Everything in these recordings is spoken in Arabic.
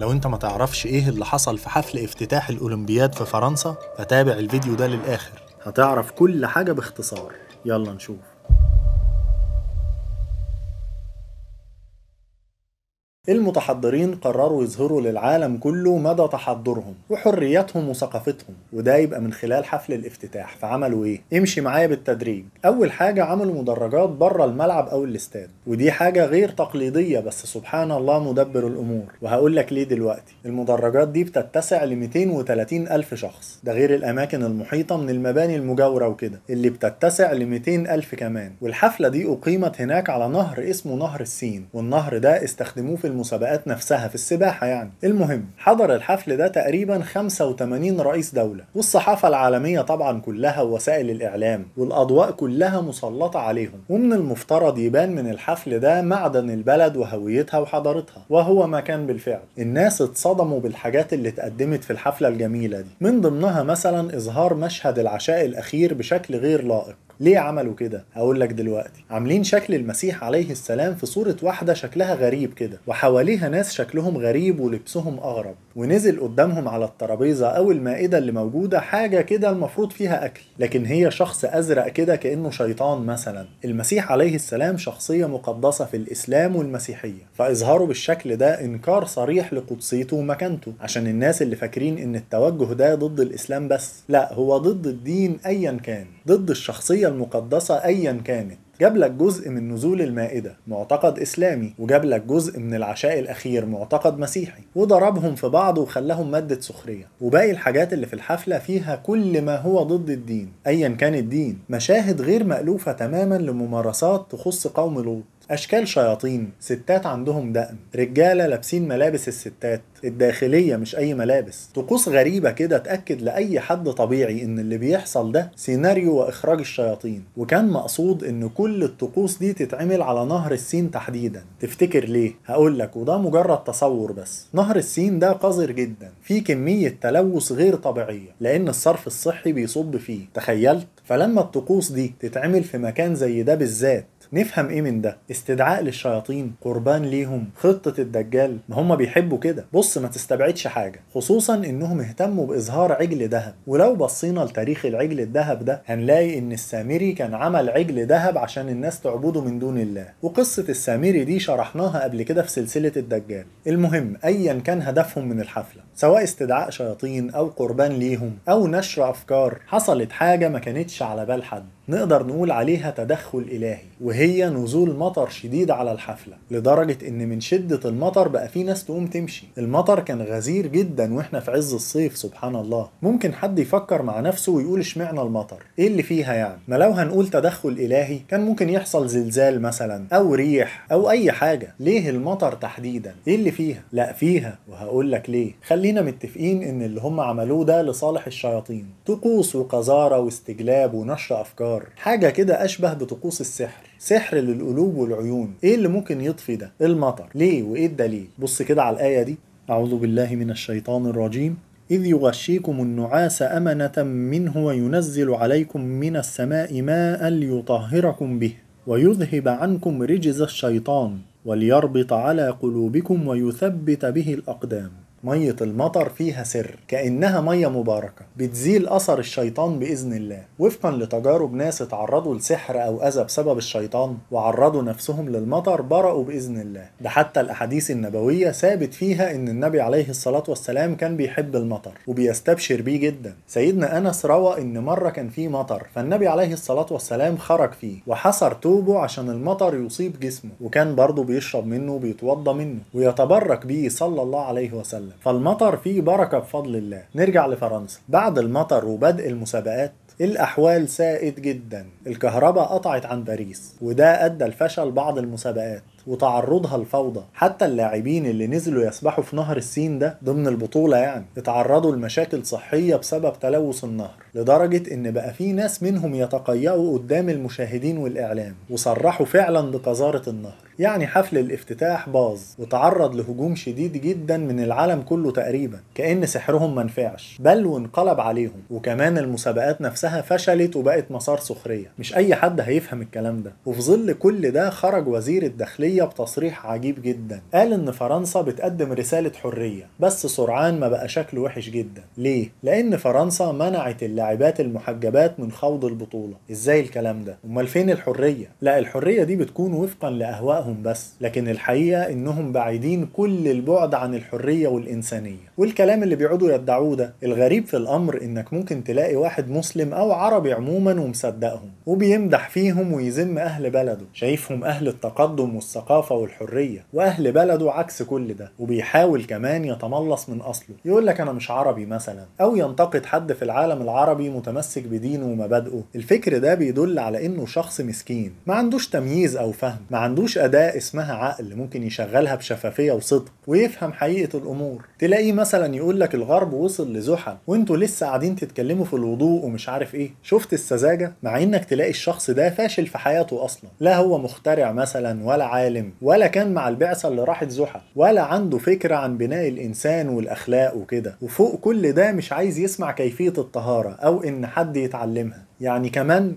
لو انت ما تعرفش ايه اللي حصل في حفل افتتاح الاولمبياد في فرنسا فتابع الفيديو ده للاخر هتعرف كل حاجة باختصار يلا نشوف المتحضرين قرروا يظهروا للعالم كله مدى تحضرهم وحريتهم وثقافتهم وده يبقى من خلال حفل الافتتاح فعملوا ايه امشي معايا بالتدريج اول حاجه عملوا مدرجات بره الملعب او الاستاد ودي حاجه غير تقليديه بس سبحان الله مدبر الامور وهقول لك ليه دلوقتي المدرجات دي بتتسع ل 230 الف شخص ده غير الاماكن المحيطه من المباني المجاوره وكده اللي بتتسع ل 200 الف كمان والحفله دي اقيمت هناك على نهر اسمه نهر السين والنهر ده استخدموه في المسابقات نفسها في السباحة يعني المهم حضر الحفل ده تقريبا 85 رئيس دولة والصحافة العالمية طبعا كلها ووسائل الإعلام والأضواء كلها مسلطة عليهم ومن المفترض يبان من الحفل ده معدن البلد وهويتها وحضارتها وهو ما كان بالفعل الناس اتصدموا بالحاجات اللي اتقدمت في الحفلة الجميلة دي من ضمنها مثلا إظهار مشهد العشاء الأخير بشكل غير لائق ليه عملوا كده؟ هقول لك دلوقتي عاملين شكل المسيح عليه السلام في صورة واحدة شكلها غريب كده وحواليها ناس شكلهم غريب ولبسهم أغرب ونزل قدامهم على الترابيزة أو المائدة اللي موجودة حاجة كده المفروض فيها أكل لكن هي شخص أزرق كده كأنه شيطان مثلا المسيح عليه السلام شخصية مقدسة في الإسلام والمسيحية فإظهاره بالشكل ده إنكار صريح لقدسيته ومكانته عشان الناس اللي فاكرين إن التوجه ده ضد الإسلام بس لا هو ضد الدين أيا كان ضد الشخصية المقدسة أيا كانت جاب لك جزء من نزول المائدة معتقد إسلامي وجاب لك جزء من العشاء الأخير معتقد مسيحي وضربهم في بعض وخلاهم مادة سخرية وباقي الحاجات اللي في الحفلة فيها كل ما هو ضد الدين أيا كان الدين مشاهد غير مألوفة تماما لممارسات تخص قوم لوط أشكال شياطين ستات عندهم دقن رجالة لابسين ملابس الستات الداخلية مش أي ملابس طقوس غريبة كده تأكد لأي حد طبيعي إن اللي بيحصل ده سيناريو وإخراج الشياطين وكان مقصود إن كل الطقوس دي تتعمل على نهر السين تحديدا تفتكر ليه؟ هقولك وده مجرد تصور بس نهر السين ده قذر جدا فيه كمية تلوث غير طبيعية لأن الصرف الصحي بيصب فيه تخيلت؟ فلما الطقوس دي تتعمل في مكان زي ده بالذات نفهم ايه من ده استدعاء للشياطين قربان ليهم خطة الدجال ما هم بيحبوا كده بص ما تستبعدش حاجة خصوصا انهم اهتموا باظهار عجل ذهب ولو بصينا لتاريخ العجل الذهب ده هنلاقي ان السامري كان عمل عجل ذهب عشان الناس تعبده من دون الله وقصة السامري دي شرحناها قبل كده في سلسلة الدجال المهم ايا كان هدفهم من الحفلة سواء استدعاء شياطين او قربان ليهم او نشر افكار حصلت حاجة ما كانتش على بال حد نقدر نقول عليها تدخل الهي وهي نزول مطر مطر شديد على الحفله لدرجه ان من شده المطر بقى في ناس تقوم تمشي المطر كان غزير جدا واحنا في عز الصيف سبحان الله ممكن حد يفكر مع نفسه ويقول اشمعنى المطر ايه اللي فيها يعني ما لو هنقول تدخل الهي كان ممكن يحصل زلزال مثلا او ريح او اي حاجه ليه المطر تحديدا ايه اللي فيها لا فيها وهقول لك ليه خلينا متفقين ان اللي هم عملوه ده لصالح الشياطين طقوس وقذاره واستجلاب ونشر افكار حاجه كده اشبه بطقوس السحر سحر للقلوب والعيون ايه اللي ممكن يطفي ده إيه المطر ليه وايه الدليل بص كده على الايه دي اعوذ بالله من الشيطان الرجيم إذ يغشيكم النعاس أمنة منه وينزل عليكم من السماء ماء ليطهركم به ويذهب عنكم رجز الشيطان وليربط على قلوبكم ويثبت به الأقدام مية المطر فيها سر كأنها مية مباركة بتزيل أثر الشيطان بإذن الله وفقا لتجارب ناس اتعرضوا لسحر أو أذى بسبب الشيطان وعرضوا نفسهم للمطر برأوا بإذن الله ده حتى الأحاديث النبوية ثابت فيها إن النبي عليه الصلاة والسلام كان بيحب المطر وبيستبشر بيه جدا سيدنا أنس روى إن مرة كان في مطر فالنبي عليه الصلاة والسلام خرج فيه وحصر توبه عشان المطر يصيب جسمه وكان برضه بيشرب منه وبيتوضى منه ويتبرك بيه صلى الله عليه وسلم فالمطر فيه بركة بفضل الله نرجع لفرنسا بعد بعد المطر وبدء المسابقات الأحوال سائد جدا الكهرباء قطعت عن باريس وده أدى لفشل بعض المسابقات وتعرضها لفوضى حتى اللاعبين اللي نزلوا يسبحوا في نهر السين ده ضمن البطولة يعني اتعرضوا لمشاكل صحية بسبب تلوث النهر لدرجة ان بقى في ناس منهم يتقيأوا قدام المشاهدين والإعلام وصرحوا فعلا بقذارة النهر يعني حفل الافتتاح باظ وتعرض لهجوم شديد جدا من العالم كله تقريبا كأن سحرهم منفعش بل وانقلب عليهم وكمان المسابقات نفسها فشلت وبقت مسار سخرية مش أي حد هيفهم الكلام ده وفي ظل كل ده خرج وزير الداخلية بتصريح عجيب جدا قال إن فرنسا بتقدم رسالة حرية بس سرعان ما بقى شكله وحش جدا ليه؟ لأن فرنسا منعت اللاعبات المحجبات من خوض البطولة إزاي الكلام ده؟ أمال فين الحرية؟ لا الحرية دي بتكون وفقا لأهوائهم دماغهم بس لكن الحقيقة انهم بعيدين كل البعد عن الحرية والإنسانية والكلام اللي بيقعدوا يدعوه ده الغريب في الأمر انك ممكن تلاقي واحد مسلم أو عربي عموما ومصدقهم وبيمدح فيهم ويذم أهل بلده شايفهم أهل التقدم والثقافة والحرية وأهل بلده عكس كل ده وبيحاول كمان يتملص من أصله يقول لك أنا مش عربي مثلا أو ينتقد حد في العالم العربي متمسك بدينه ومبادئه الفكر ده بيدل على انه شخص مسكين ما عندوش تمييز أو فهم ما عندوش أداة ده اسمها عقل ممكن يشغلها بشفافية وصدق ويفهم حقيقة الأمور تلاقيه مثلا يقول لك الغرب وصل لزحل وانتوا لسه قاعدين تتكلموا في الوضوء ومش عارف ايه شفت السذاجة مع انك تلاقي الشخص ده فاشل في حياته اصلا لا هو مخترع مثلا ولا عالم ولا كان مع البعثة اللي راحت زحل ولا عنده فكرة عن بناء الانسان والاخلاق وكده وفوق كل ده مش عايز يسمع كيفية الطهارة او ان حد يتعلمها يعني كمان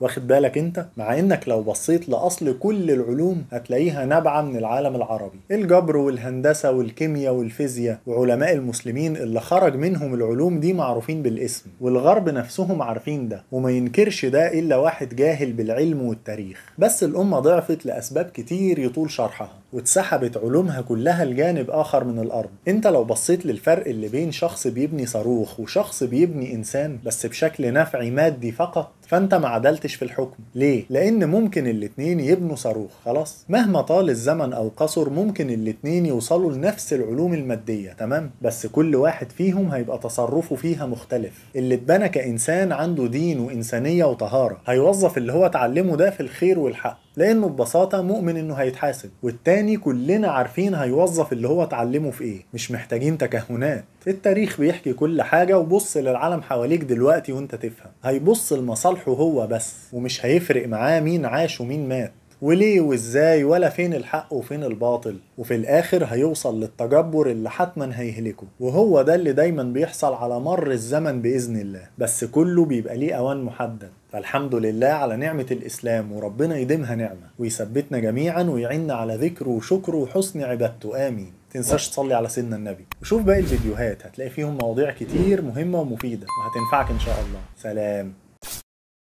واخد بالك انت مع انك لو بصيت لاصل كل العلوم هتلاقيها نابعه من العالم العربي الجبر والهندسه والكيمياء والفيزياء وعلماء المسلمين اللي خرج منهم العلوم دي معروفين بالاسم والغرب نفسهم عارفين ده وما ينكرش ده الا واحد جاهل بالعلم والتاريخ بس الامه ضعفت لاسباب كتير يطول شرحها واتسحبت علومها كلها لجانب اخر من الارض انت لو بصيت للفرق اللي بين شخص بيبني صاروخ وشخص بيبني انسان بس بشكل نفعي مادي فقط فانت ما عدلتش في الحكم ليه لان ممكن الاتنين يبنوا صاروخ خلاص مهما طال الزمن او قصر ممكن الاتنين يوصلوا لنفس العلوم الماديه تمام بس كل واحد فيهم هيبقى تصرفه فيها مختلف اللي اتبنى كانسان عنده دين وانسانيه وطهاره هيوظف اللي هو اتعلمه ده في الخير والحق لانه ببساطه مؤمن انه هيتحاسب والتاني كلنا عارفين هيوظف اللي هو اتعلمه في ايه مش محتاجين تكهنات التاريخ بيحكي كل حاجه وبص للعالم حواليك دلوقتي وانت تفهم هيبص لمصالحه هو بس ومش هيفرق معاه مين عاش ومين مات وليه وازاي ولا فين الحق وفين الباطل وفي الاخر هيوصل للتجبر اللي حتما هيهلكه وهو ده اللي دايما بيحصل على مر الزمن باذن الله بس كله بيبقى ليه اوان محدد فالحمد لله على نعمة الإسلام وربنا يديمها نعمة ويثبتنا جميعا ويعيننا على ذكره وشكره وحسن عبادته آمين تنساش تصلي على سيدنا النبي وشوف باقي الفيديوهات هتلاقي فيهم مواضيع كتير مهمة ومفيدة وهتنفعك إن شاء الله سلام